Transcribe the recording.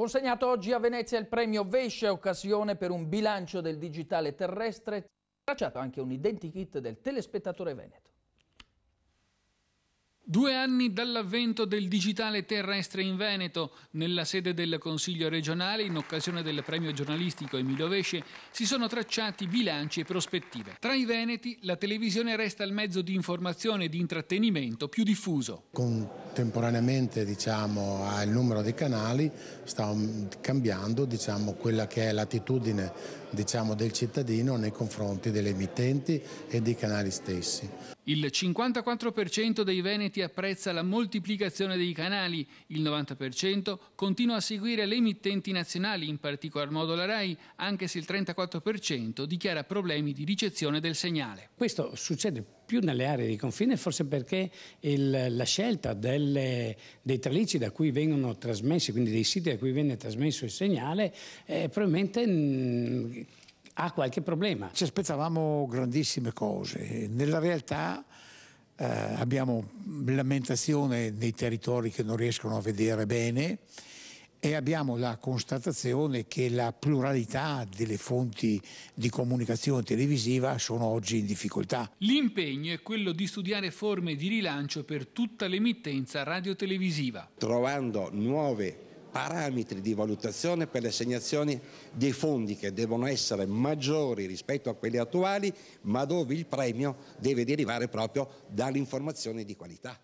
Consegnato oggi a Venezia il premio Vesce, occasione per un bilancio del digitale terrestre, tracciato anche un identikit del telespettatore veneto. Due anni dall'avvento del digitale terrestre in Veneto, nella sede del Consiglio regionale, in occasione del premio giornalistico Emilio Vesce, si sono tracciati bilanci e prospettive. Tra i veneti, la televisione resta il mezzo di informazione e di intrattenimento più diffuso. Con contemporaneamente diciamo, al numero dei canali sta cambiando diciamo, quella che è l'attitudine diciamo, del cittadino nei confronti delle emittenti e dei canali stessi. Il 54% dei veneti apprezza la moltiplicazione dei canali, il 90% continua a seguire le emittenti nazionali, in particolar modo la RAI, anche se il 34% dichiara problemi di ricezione del segnale. Questo succede più nelle aree di confine, forse perché il, la scelta delle, dei tralicci da cui vengono trasmessi, quindi dei siti da cui viene trasmesso il segnale, eh, probabilmente mh, mm, ha qualche problema. Ci aspettavamo grandissime cose, nella realtà... Eh, abbiamo lamentazione nei territori che non riescono a vedere bene, e abbiamo la constatazione che la pluralità delle fonti di comunicazione televisiva sono oggi in difficoltà. L'impegno è quello di studiare forme di rilancio per tutta l'emittenza radiotelevisiva. Trovando nuove parametri di valutazione per le assegnazioni dei fondi che devono essere maggiori rispetto a quelli attuali, ma dove il premio deve derivare proprio dall'informazione di qualità.